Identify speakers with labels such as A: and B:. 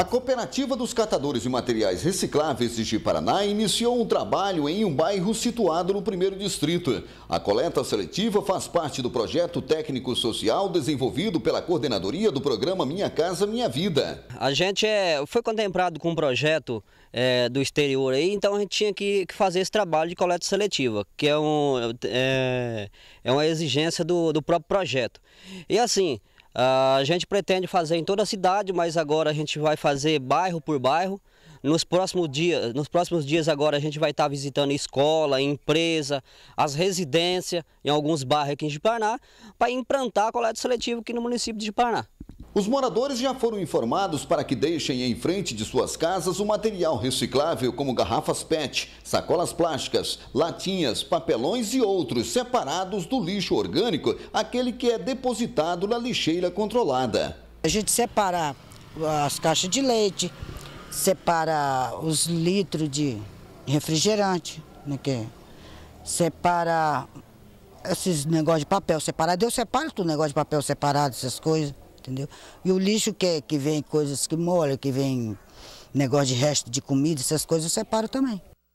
A: A Cooperativa dos Catadores de Materiais Recicláveis de Paraná iniciou um trabalho em um bairro situado no primeiro distrito. A coleta seletiva faz parte do projeto técnico-social desenvolvido pela coordenadoria do programa Minha Casa Minha Vida.
B: A gente é, foi contemplado com um projeto é, do exterior aí, então a gente tinha que, que, fazer esse trabalho de coleta seletiva, que é, um, é, é uma exigência do, do próprio projeto. E assim, ah, a gente pretende fazer em toda a cidade, mas agora a gente vai fazer bairro por bairro. Nos próximos dias, nos próximos dias agora a gente vai estar visitando escola, empresa, as residências, em alguns bairros aqui em Jiparná, para implantar a coleta seletiva aqui no município de Jiparná. Os moradores já foram informados para
A: que deixem em frente de suas casas o material reciclável, como garrafas PET, sacolas plásticas, latinhas, papelões e outros, separados do lixo orgânico, aquele que é depositado na lixeira controlada. A gente separa as
C: caixas de leite, separa os litros de refrigerante, né, que separa esses negócios de papel separado. Eu separo todo negócio de papel separado, essas coisas entendeu? E o lixo que, que vem coisas que molham, que vem negócio de resto de comida, essas coisas eu separo também.